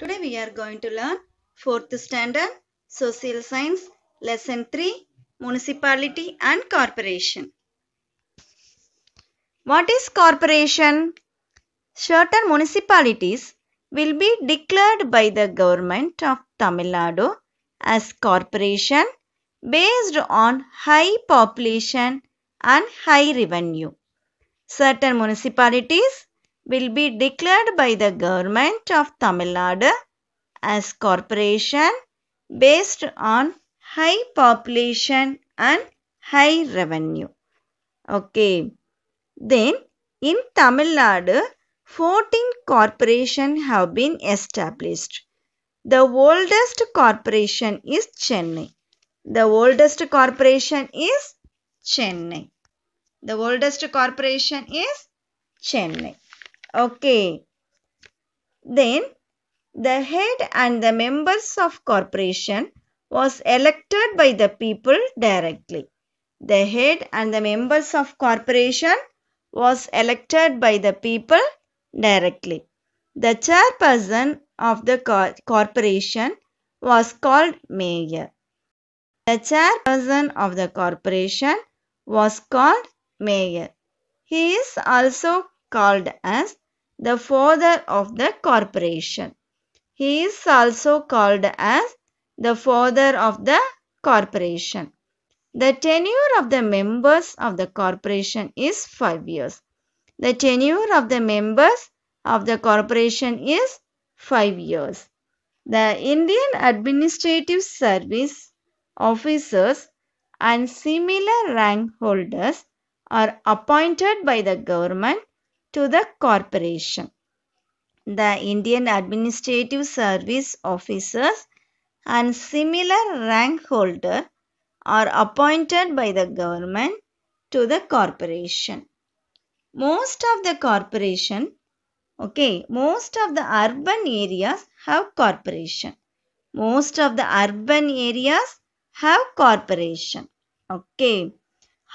Today we are going to learn 4th standard social science lesson 3 municipality and corporation. What is corporation? Certain municipalities will be declared by the government of Tamil Nadu as corporation based on high population and high revenue. Certain municipalities will be declared by the government of Tamil Nadu as corporation based on high population and high revenue. Okay. Then in Tamil Nadu, 14 corporations have been established. The oldest corporation is Chennai. The oldest corporation is Chennai. The oldest corporation is Chennai. Okay. Then the head and the members of corporation was elected by the people directly. The head and the members of corporation was elected by the people directly. The chairperson of the cor corporation was called mayor. The chairperson of the corporation was called mayor. He is also called as the father of the corporation. He is also called as the father of the corporation. The tenure of the members of the corporation is 5 years. The tenure of the members of the corporation is 5 years. The Indian Administrative Service officers and similar rank holders are appointed by the government to the corporation. The Indian Administrative Service officers and similar rank holder are appointed by the government to the corporation. Most of the corporation, okay, most of the urban areas have corporation. Most of the urban areas have corporation. Okay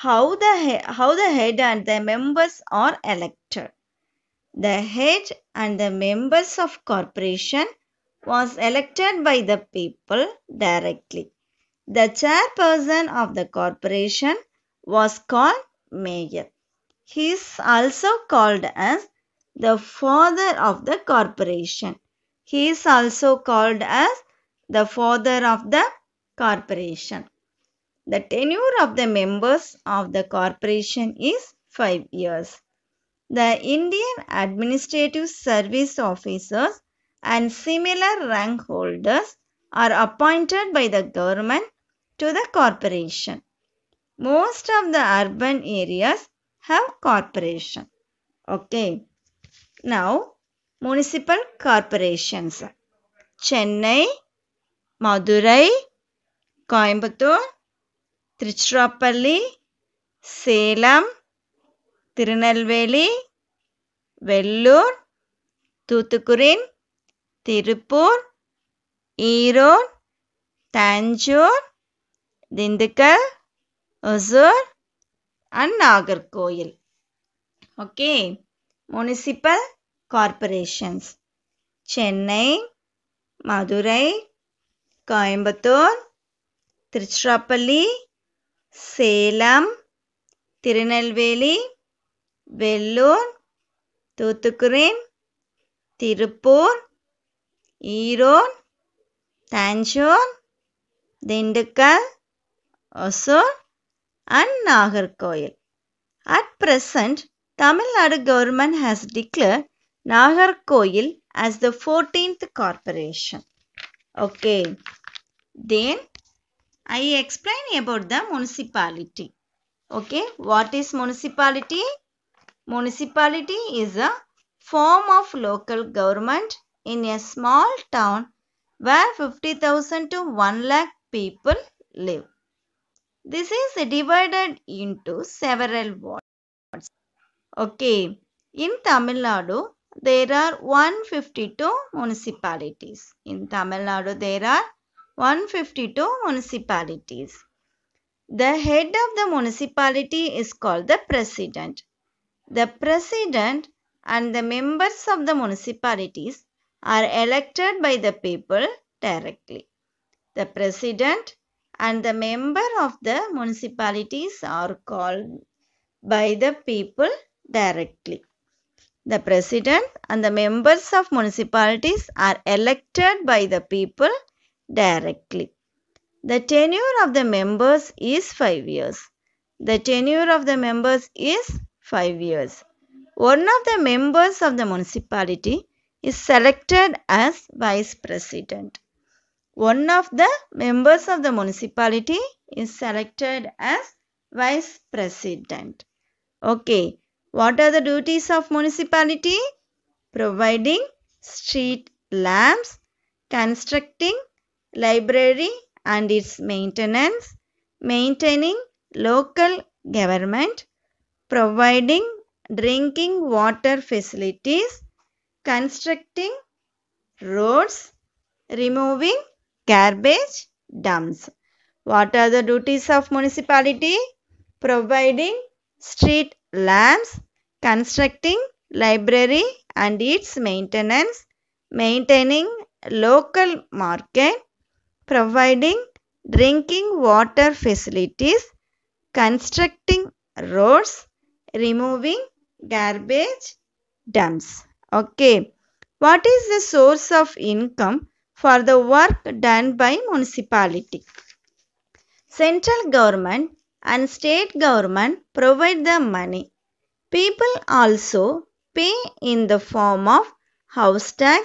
how the, how the head and the members are elected. The head and the members of corporation was elected by the people directly. The chairperson of the corporation was called mayor. He is also called as the father of the corporation. He is also called as the father of the corporation. The tenure of the members of the corporation is 5 years. The Indian Administrative Service officers and similar rank holders are appointed by the government to the corporation. Most of the urban areas have corporation. Okay. Now, municipal corporations. Chennai, Madurai, Coimbatore, Tiruchirappalli Salem Tirunelveli Vellore Thoothukudi Tiruppur Erode Thanjavur Dindigul Hosur and Nagercoil okay municipal corporations Chennai Madurai Coimbatore Tiruchirappalli Salem Tirunelveli Vellore Thoothukudi Tiruppur Erode Thanjavur Dindigul Hosur and Nagercoil at present, Tamilnadu government has declared Nagarkoil as the 14th corporation. Okay. Then I explain about the municipality. Okay, what is municipality? Municipality is a form of local government in a small town where 50,000 to 1 lakh people live. This is divided into several wards. Okay, in Tamil Nadu, there are 152 municipalities. In Tamil Nadu, there are 152 municipalities. The head of the municipality is called the president. The president and the members of the municipalities are elected by the people directly. The president and the member of the municipalities are called by the people directly. The president and the members of municipalities are elected by the people directly. The tenure of the members is 5 years. The tenure of the members is 5 years. One of the members of the municipality is selected as vice president. One of the members of the municipality is selected as vice president. Okay, what are the duties of municipality? Providing street lamps, constructing library and its maintenance, maintaining local government, providing drinking water facilities, constructing roads, removing garbage dumps. What are the duties of municipality? Providing street lamps, constructing library and its maintenance, maintaining local market, providing drinking water facilities, constructing roads, removing garbage dumps. Okay. What is the source of income for the work done by municipality? Central government and state government provide the money. People also pay in the form of house tax,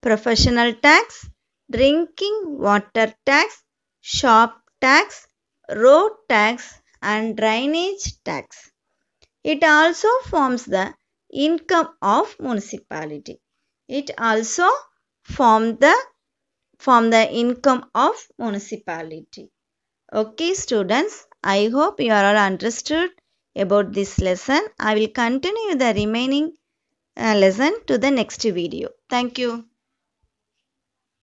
professional tax, drinking water tax, shop tax, road tax and drainage tax. It also forms the income of municipality. It also form the form the income of municipality. Okay students, I hope you are all understood about this lesson. I will continue the remaining uh, lesson to the next video. Thank you.